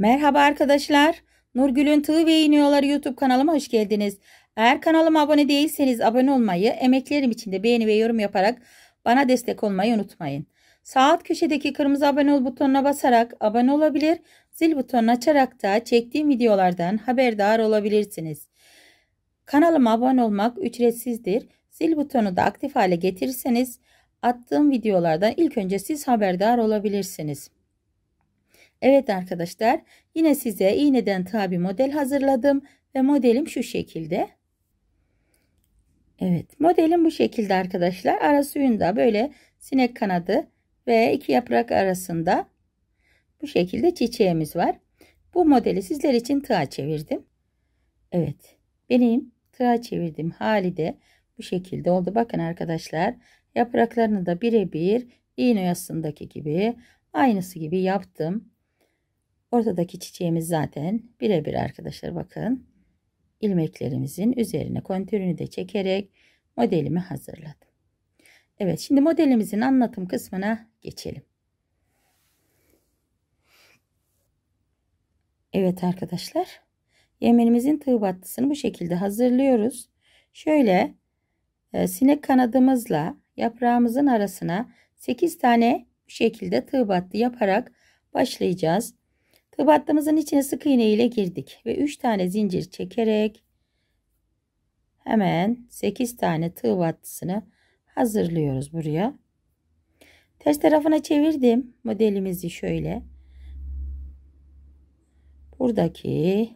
Merhaba arkadaşlar. Nurgül'ün Tığ ve İğniyorları YouTube kanalıma hoş geldiniz. Eğer kanalıma abone değilseniz abone olmayı, emeklerim için de beğeni ve yorum yaparak bana destek olmayı unutmayın. Sağ alt köşedeki kırmızı abone ol butonuna basarak abone olabilir, zil butonunu açarak da çektiğim videolardan haberdar olabilirsiniz. Kanalıma abone olmak ücretsizdir. Zil butonu da aktif hale getirirseniz attığım videolardan ilk önce siz haberdar olabilirsiniz. Evet arkadaşlar yine size iğneden tabi model hazırladım ve modelim şu şekilde. Evet modelim bu şekilde arkadaşlar. Arası yunda böyle sinek kanadı ve iki yaprak arasında bu şekilde çiçeğimiz var. Bu modeli sizler için tığa çevirdim. Evet benim tığa çevirdim hali de bu şekilde oldu. Bakın arkadaşlar yapraklarını da birebir iğne yasındaki gibi aynısı gibi yaptım. Ortadaki çiçeğimiz zaten birebir arkadaşlar bakın. ilmeklerimizin üzerine kontürünü de çekerek modelimi hazırladım. Evet şimdi modelimizin anlatım kısmına geçelim. Evet arkadaşlar yemenimizin tığ battısını bu şekilde hazırlıyoruz. Şöyle e, sinek kanadımızla yaprağımızın arasına 8 tane bu şekilde tığ battı yaparak başlayacağız. Kıbattamızın içine sık iğne ile girdik ve 3 tane zincir çekerek hemen 8 tane tığ battısını hazırlıyoruz buraya. Ters tarafına çevirdim modelimizi şöyle. Buradaki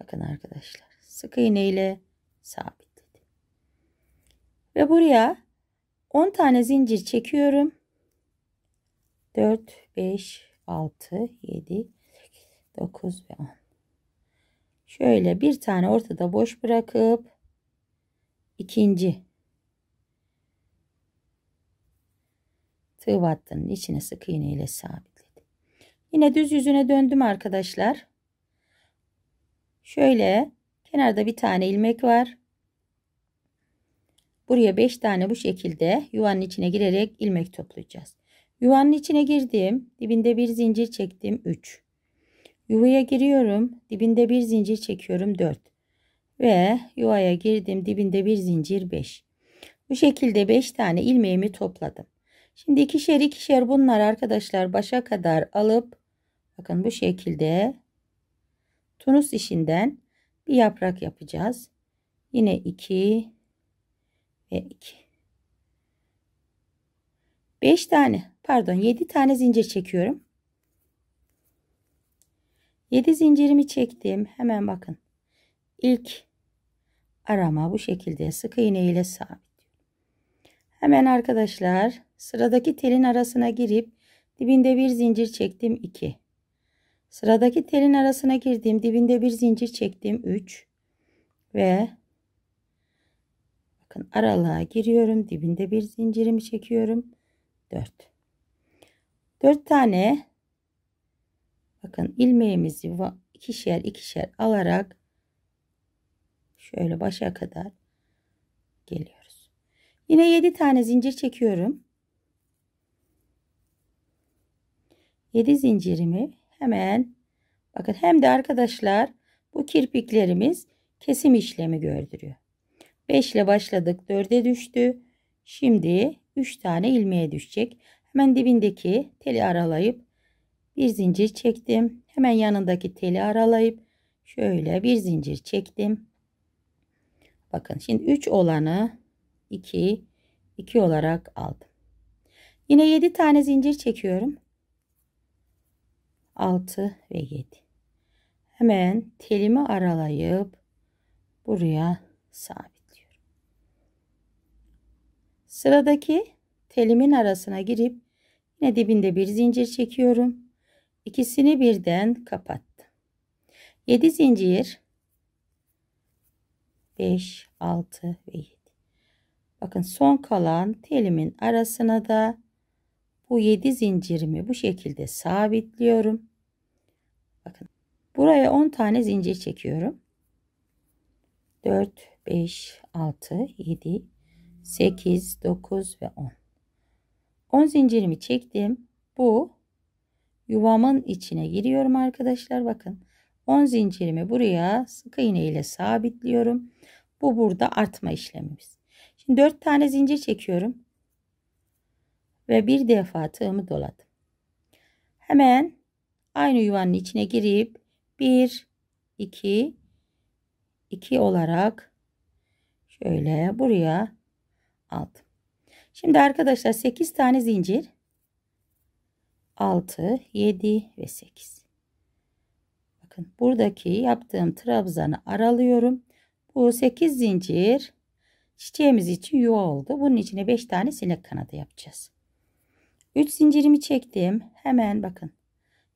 bakın arkadaşlar sık iğne ile sabitledim. Ve buraya 10 tane zincir çekiyorum. 4 5 6, 7, 8, 9 ve 10. Şöyle bir tane ortada boş bırakıp ikinci tığ battının içine sık iğne ile sabitledim. Yine düz yüzüne döndüm arkadaşlar. Şöyle kenarda bir tane ilmek var. Buraya 5 tane bu şekilde yuvanın içine girerek ilmek toplayacağız. Yuvanın içine girdim. Dibinde bir zincir çektim. 3. Yuvaya giriyorum. Dibinde bir zincir çekiyorum. 4. Ve yuvaya girdim. Dibinde bir zincir. 5. Bu şekilde 5 tane ilmeğimi topladım. Şimdi ikişer ikişer bunlar arkadaşlar başa kadar alıp bakın bu şekilde tunus işinden bir yaprak yapacağız. Yine 2 ve 2. 5 tane pardon 7 tane zincir çekiyorum. 7 zincirimi çektim. Hemen bakın. İlk arama bu şekilde sık iğne ile sabit. Hemen arkadaşlar sıradaki telin arasına girip dibinde bir zincir çektim 2. Sıradaki telin arasına girdim dibinde bir zincir çektim 3 ve bakın aralığa giriyorum dibinde bir zincirimi çekiyorum 4. 4 tane bakın ilmeğimizi ikişer ikişer alarak şöyle başa kadar geliyoruz. Yine 7 tane zincir çekiyorum. 7 zincirimi hemen bakın hem de arkadaşlar bu kirpiklerimiz kesim işlemi gördürüyor. 5 ile başladık 4'e düştü. Şimdi 3 tane ilmeğe düşecek. Hemen dibindeki teli aralayıp bir zincir çektim. Hemen yanındaki teli aralayıp şöyle bir zincir çektim. Bakın şimdi 3 olanı 2 2 olarak aldım. Yine 7 tane zincir çekiyorum. 6 ve 7. Hemen telimi aralayıp buraya sabit. Sıradaki telimin arasına girip yine dibinde bir zincir çekiyorum. İkisini birden kapattım. 7 zincir 5, 6 ve 7. Bakın son kalan telimin arasına da bu 7 zincirimi bu şekilde sabitliyorum. Bakın buraya 10 tane zincir çekiyorum. 4, 5, 6, 7, 8, 9 ve 10. 10 zincirimi çektim. Bu yuvamın içine giriyorum arkadaşlar. Bakın 10 zincirimi buraya sık iğne ile sabitliyorum. Bu burada artma işlemimiz. Şimdi 4 tane zincir çekiyorum. Ve bir defa tığımı doladım. Hemen aynı yuvanın içine girip 1, 2, 2 olarak şöyle buraya aldım. Şimdi arkadaşlar 8 tane zincir 6 7 ve 8 bakın buradaki yaptığım trabzanı aralıyorum bu 8 zincir çiçeğimiz için yuva oldu bunun içine 5 tane sinek kanadı yapacağız 3 zincirimi çektim hemen bakın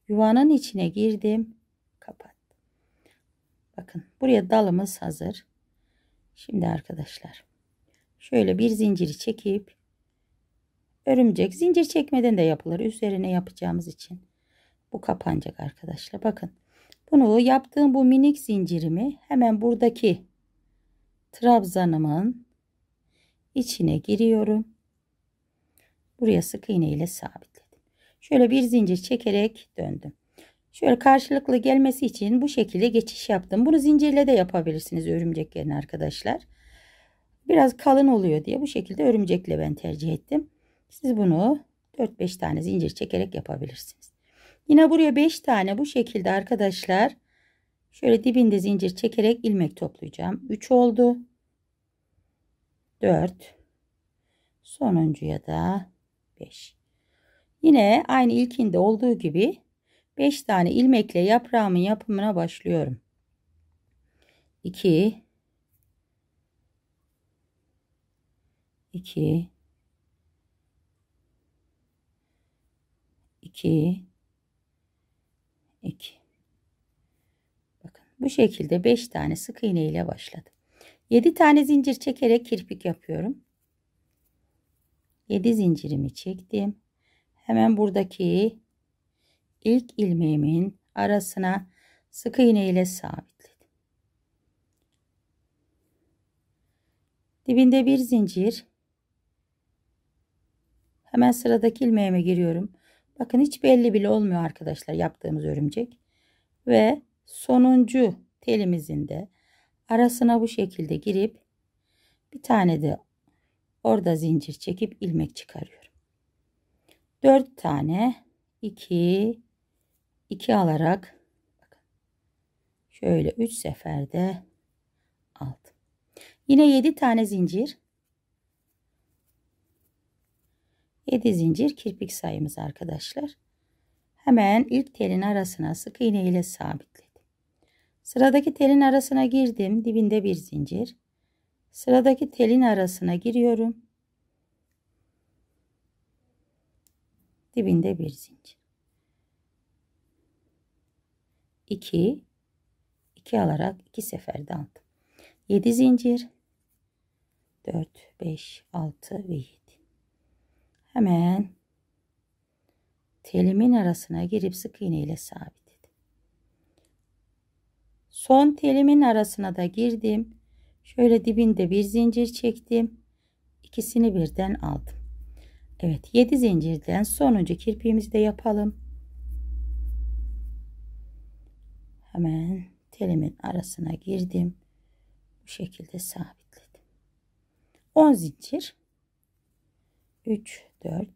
yuvanın içine girdim kapattım bakın buraya dalımız hazır şimdi arkadaşlar Şöyle bir zinciri çekip örümcek zincir çekmeden de yapılır üzerine yapacağımız için. Bu kapanacak arkadaşlar. Bakın bunu yaptığım bu minik zincirimi hemen buradaki trabzanımın içine giriyorum. Buraya sık iğne ile sabitledim. Şöyle bir zincir çekerek döndüm. Şöyle karşılıklı gelmesi için bu şekilde geçiş yaptım. Bunu zincirle de yapabilirsiniz örümcek yerine arkadaşlar. Biraz kalın oluyor diye bu şekilde örümcekle ben tercih ettim. Siz bunu 4-5 tane zincir çekerek yapabilirsiniz. Yine buraya 5 tane bu şekilde arkadaşlar şöyle dibinde zincir çekerek ilmek toplayacağım. 3 oldu. 4 sonuncuya da 5. Yine aynı ilkinde olduğu gibi 5 tane ilmekle yaprağımın yapımına başlıyorum. 2 2 2 2 Bakın bu şekilde 5 tane sık iğne ile başladım. 7 tane zincir çekerek kirpik yapıyorum. 7 zincirimi çektim. Hemen buradaki ilk ilmeğimin arasına sık iğne ile sabitledim. Dibinde bir zincir Hemen sıradaki ilmeğime giriyorum. Bakın hiç belli bile olmuyor arkadaşlar yaptığımız örümcek. Ve sonuncu telimizin de arasına bu şekilde girip bir tane de orada zincir çekip ilmek çıkarıyorum. 4 tane 2 2 alarak şöyle 3 seferde aldım. Yine 7 tane zincir 7 zincir kirpik sayımız arkadaşlar. Hemen ilk telin arasına sık iğne ile sabitledim. Sıradaki telin arasına girdim. Dibinde bir zincir. Sıradaki telin arasına giriyorum. Dibinde bir zincir. 2 2 alarak 2 sefer aldım. 7 zincir 4 5 6 ve 7 hemen telimin arasına girip sık iğne ile sabitledim. Son telimin arasına da girdim. Şöyle dibinde bir zincir çektim. İkisini birden aldım. Evet 7 zincirden sonuncu kirpiğimizi de yapalım. Hemen telimin arasına girdim. Bu şekilde sabitledim. 10 zincir. 3 4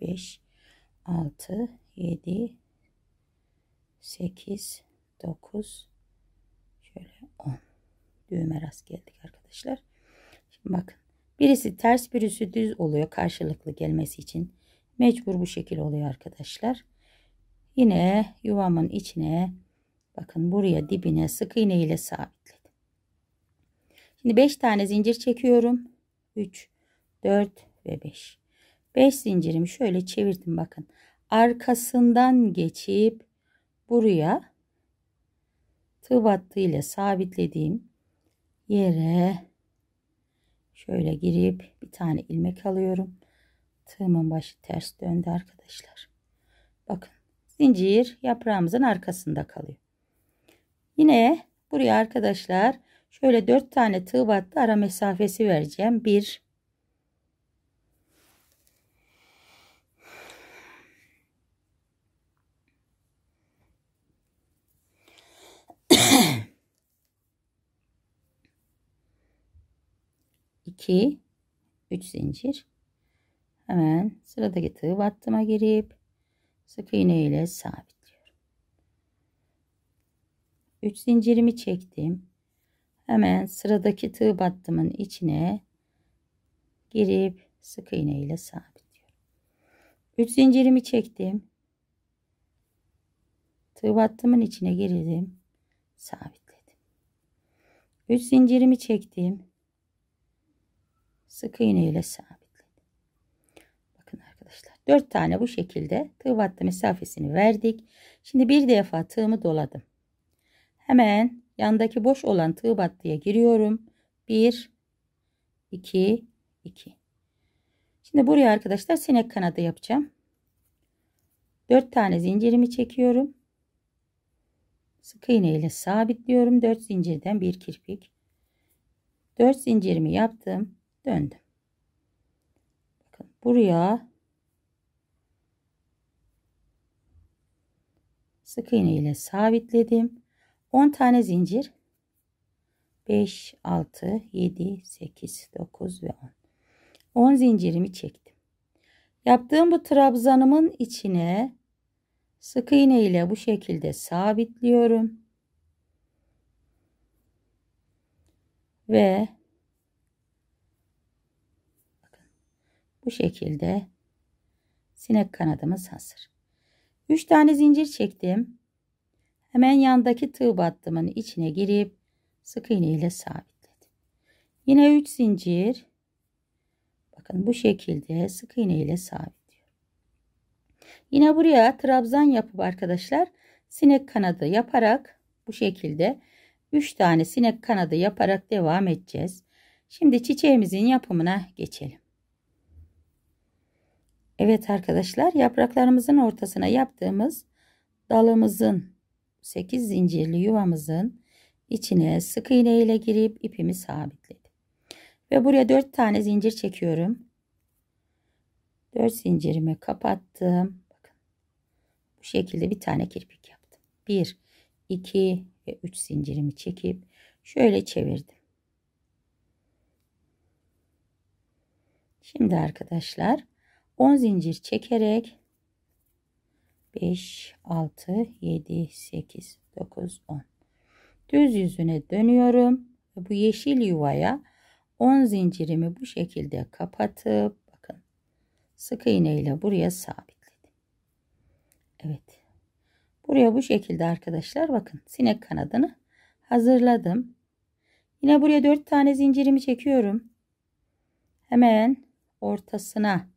5 6 7 8 9 şöyle 10 düğüme rast geldik arkadaşlar. Şimdi bakın birisi ters birisi düz oluyor karşılıklı gelmesi için. Mecbur bu şekil oluyor arkadaşlar. Yine yuvamın içine bakın buraya dibine sık iğne ile sabitledim. Şimdi 5 tane zincir çekiyorum. 3 4 ve 5. 5 zincirimi şöyle çevirdim bakın. Arkasından geçip buraya tığ battı ile sabitlediğim yere şöyle girip bir tane ilmek alıyorum. Tığımın başı ters döndü arkadaşlar. Bakın zincir yaprağımızın arkasında kalıyor. Yine buraya arkadaşlar şöyle 4 tane tığ battı ara mesafesi vereceğim. 1 2 3 zincir hemen sıradaki tığ battıma girip sık iğne ile sabitliyorum 3 zincirimi çektim hemen sıradaki tığ battımın içine girip sık iğne ile sabitliyorum 3 zincirimi çektim tığ battımın içine girdim sabitledim 3 zincirimi çektim sık iğne ile sabitledim. Bakın arkadaşlar 4 tane bu şekilde tığ battı mesafesini verdik. Şimdi bir defa tığımı doladım. Hemen yandaki boş olan tığ battıya giriyorum. 1 2 2 Şimdi buraya arkadaşlar sinek kanadı yapacağım. 4 tane zincirimi çekiyorum. Sık iğne ile sabitliyorum. 4 zincirden bir kirpik. 4 zincirimi yaptım döndüm. Bakın buraya sık iğne ile sabitledim. 10 tane zincir 5 6 7 8 9 ve 10 10 zincirimi çektim. Yaptığım bu trabzanımın içine sık iğne ile bu şekilde sabitliyorum. Ve Bu şekilde sinek kanadımız hazır. 3 tane zincir çektim. Hemen yandaki tığ battımın içine girip sık iğne ile sabitledim. Yine 3 zincir. Bakın bu şekilde sık iğne ile sabitliyorum. Yine buraya trabzan yapıp arkadaşlar sinek kanadı yaparak bu şekilde 3 tane sinek kanadı yaparak devam edeceğiz. Şimdi çiçeğimizin yapımına geçelim. Evet arkadaşlar yapraklarımızın ortasına yaptığımız dalımızın 8 zincirli yuvamızın içine sık iğne ile girip ipimi sabitledim. Ve buraya 4 tane zincir çekiyorum. 4 zincirimi kapattım. Bakın. Bu şekilde bir tane kirpik yaptım. 1 2 ve 3 zincirimi çekip şöyle çevirdim. Şimdi arkadaşlar 10 zincir çekerek 5 6 7 8 9 10 düz yüzüne dönüyorum bu yeşil yuvaya 10 zincirimi bu şekilde kapatıp bakın sık iğne ile buraya sabitledim Evet buraya bu şekilde arkadaşlar bakın sinek kanadını hazırladım yine buraya 4 tane zincirimi çekiyorum hemen ortasına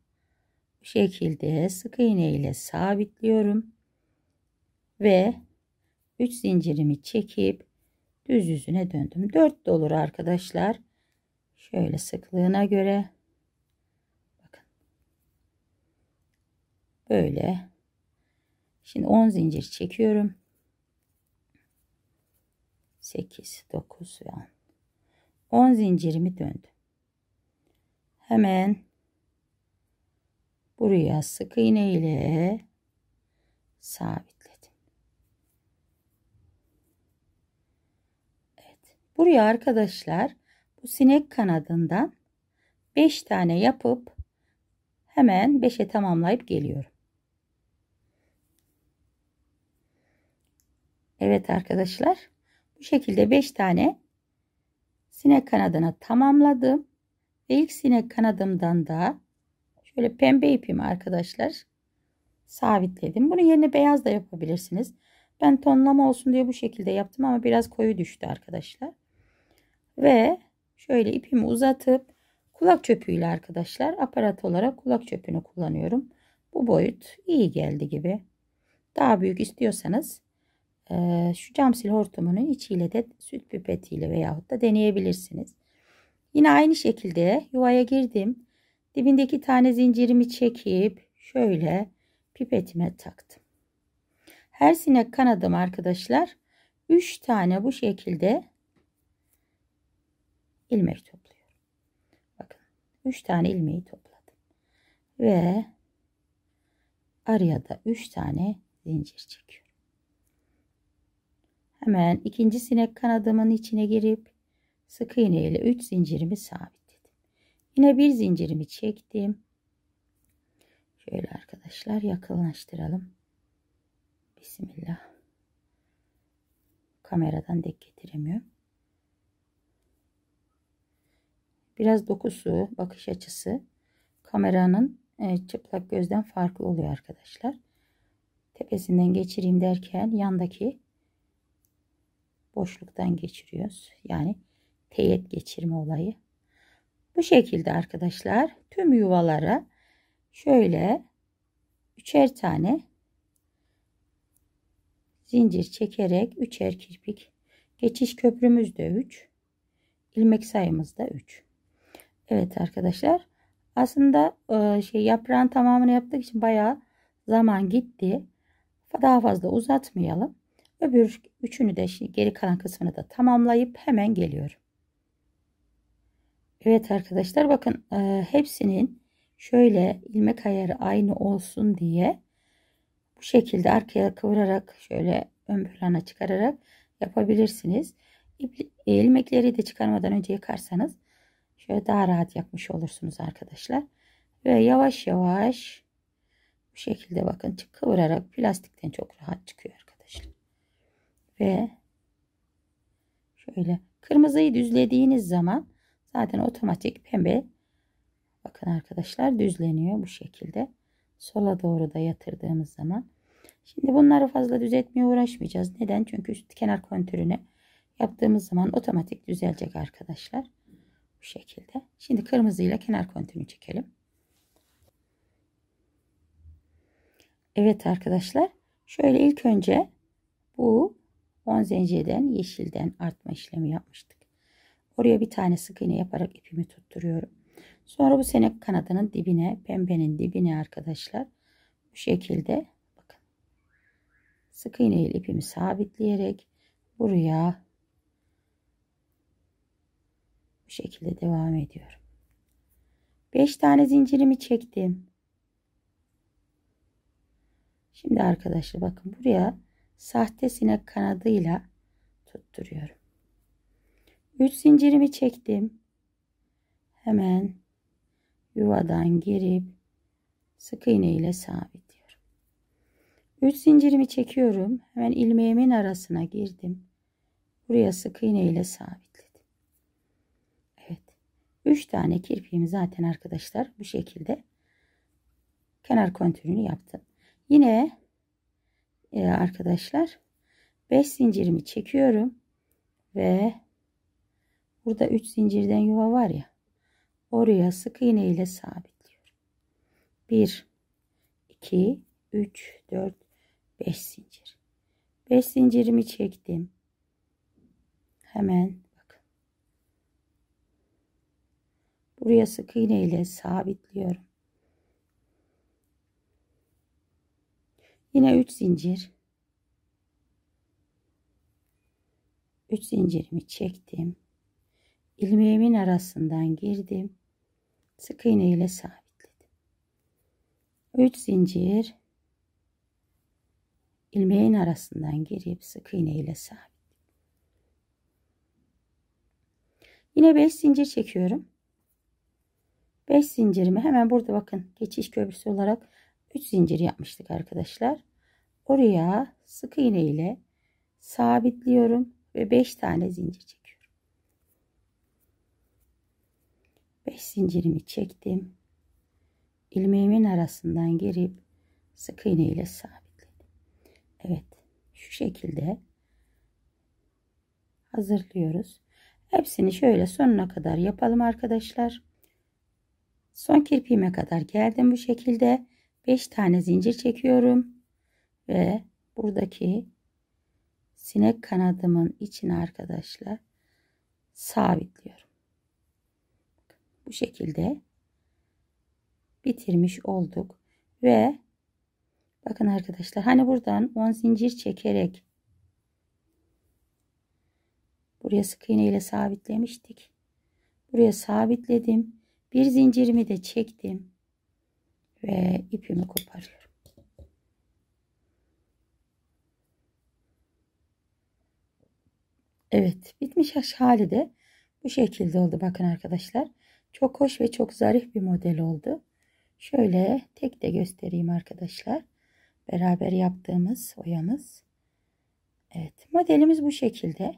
bu şekilde sık iğne ile sabitliyorum. Ve 3 zincirimi çekip düz yüzüne döndüm. 4 dolur arkadaşlar. Şöyle sıklığına göre. Bakın. Böyle. Şimdi 10 zincir çekiyorum. 8, 9 ve 10. 10 zincirimi döndüm. Hemen buraya sık iğne ile sabitledim. Evet. Buraya arkadaşlar bu sinek kanadından 5 tane yapıp hemen 5'e tamamlayıp geliyorum. Evet arkadaşlar bu şekilde 5 tane sinek kanadına tamamladım. Ve ilk sinek kanadımdan da Şöyle pembe ipimi arkadaşlar sabitledim. Bunun yerine beyaz da yapabilirsiniz. Ben tonlama olsun diye bu şekilde yaptım ama biraz koyu düştü arkadaşlar. Ve şöyle ipimi uzatıp kulak çöpüyle arkadaşlar aparat olarak kulak çöpünü kullanıyorum. Bu boyut iyi geldi gibi. Daha büyük istiyorsanız e, şu cam sil hortumunun içiyle de süt pipetiyle veyahut da deneyebilirsiniz. Yine aynı şekilde yuvaya girdim. Dibindeki tane zincirimi çekip şöyle pipetime taktım. Her sinek kanadım arkadaşlar. 3 tane bu şekilde ilmek topluyorum. Bakın 3 tane ilmeği topladım. Ve araya da 3 tane zincir çekiyorum. Hemen ikinci sinek kanadımın içine girip sık iğne ile 3 zincirimi sabit. Yine bir zincirimi çektim. Şöyle arkadaşlar yakınlaştıralım. Bismillah. Kameradan dek getiremiyorum. Biraz dokusu, bakış açısı kameranın e, çıplak gözden farklı oluyor arkadaşlar. Tepesinden geçireyim derken yandaki boşluktan geçiriyoruz. Yani teyit geçirme olayı. Bu şekilde arkadaşlar tüm yuvalara şöyle üçer tane zincir çekerek üçer kirpik geçiş köprümüz de 3 ilmek sayımız da 3 Evet arkadaşlar aslında e, şey yaprağın tamamını yaptık için bayağı zaman gitti daha fazla uzatmayalım öbür üçünü de şimdi geri kalan kısmını da tamamlayıp hemen geliyorum Evet arkadaşlar bakın e, hepsinin şöyle ilmek ayarı aynı olsun diye bu şekilde arkaya kıvırarak şöyle ön plana çıkararak yapabilirsiniz. E, ilmekleri de çıkarmadan önce yıkarsanız şöyle daha rahat yapmış olursunuz arkadaşlar. Ve yavaş yavaş bu şekilde bakın kıvırarak plastikten çok rahat çıkıyor arkadaşlar. Ve şöyle kırmızıyı düzlediğiniz zaman Zaten otomatik pembe bakın arkadaşlar düzleniyor bu şekilde. Sola doğru da yatırdığımız zaman. Şimdi bunları fazla düzeltmeye uğraşmayacağız. Neden? Çünkü üst kenar kontürünü yaptığımız zaman otomatik düzelecek arkadaşlar. Bu şekilde. Şimdi kırmızıyla kenar kontürünü çekelim. Evet arkadaşlar. Şöyle ilk önce bu 10 zenceden yeşilden artma işlemi yapmıştık. Oraya bir tane sık iğne yaparak ipimi tutturuyorum. Sonra bu senek kanadının dibine, pembenin dibine arkadaşlar bu şekilde bakın. Sık iğne ile ipimi sabitleyerek buraya bu şekilde devam ediyorum. 5 tane zincirimi çektim. Şimdi arkadaşlar bakın buraya sahte sinek kanadıyla tutturuyorum. 3 zincirimi çektim. Hemen yuvadan girip sık iğne ile sabitliyorum. 3 zincirimi çekiyorum. Hemen ilmeğimin arasına girdim. Buraya sık iğne ile sabitledim. Evet. 3 tane kirpiğimi zaten arkadaşlar bu şekilde kenar kontürünü yaptım. Yine e, arkadaşlar 5 zincirimi çekiyorum ve Burada 3 zincirden yuva var ya. Oraya sık iğne ile sabitliyorum. 1 2 3 4 5 zincir. 5 zincirimi çektim. Hemen bakın. Buraya sık iğne ile sabitliyorum. Yine 3 zincir. 3 zincirimi çektim ilmeğimin arasından girdim. Sık iğne ile sabitledim. 3 zincir ilmeğin arasından girip sık iğne ile sabit. Yine 5 zincir çekiyorum. 5 zincirimi hemen burada bakın geçiş köprüsü olarak 3 zincir yapmıştık arkadaşlar. Oraya sık iğne ile sabitliyorum ve 5 tane zincir çekiyorum. 5 zincirimi çektim. ilmeğimin arasından girip sık iğne ile sabitledim. Evet şu şekilde hazırlıyoruz. Hepsini şöyle sonuna kadar yapalım arkadaşlar. Son kirpiğime kadar geldim bu şekilde. 5 tane zincir çekiyorum. Ve buradaki sinek kanadımın içine arkadaşlar sabitliyorum. Bu şekilde bitirmiş olduk. Ve bakın arkadaşlar hani buradan 10 zincir çekerek buraya sık iğne ile sabitlemiştik. Buraya sabitledim. Bir zincirimi de çektim. Ve ipimi koparıyorum. Evet bitmiş hali de bu şekilde oldu bakın arkadaşlar. Çok hoş ve çok zarif bir model oldu. Şöyle tek de göstereyim arkadaşlar. Beraber yaptığımız oyamız. Evet modelimiz bu şekilde.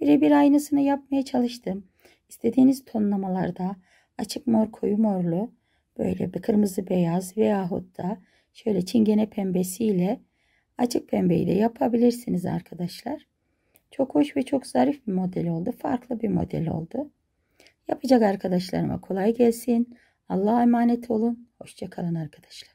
Birebir aynısını yapmaya çalıştım. İstediğiniz tonlamalarda açık mor koyu morlu böyle bir kırmızı beyaz veyahut da şöyle çingene pembesiyle açık pembeyi de yapabilirsiniz arkadaşlar. Çok hoş ve çok zarif bir model oldu. Farklı bir model oldu. Yapacak arkadaşlarıma kolay gelsin. Allah'a emanet olun. Hoşçakalın arkadaşlar.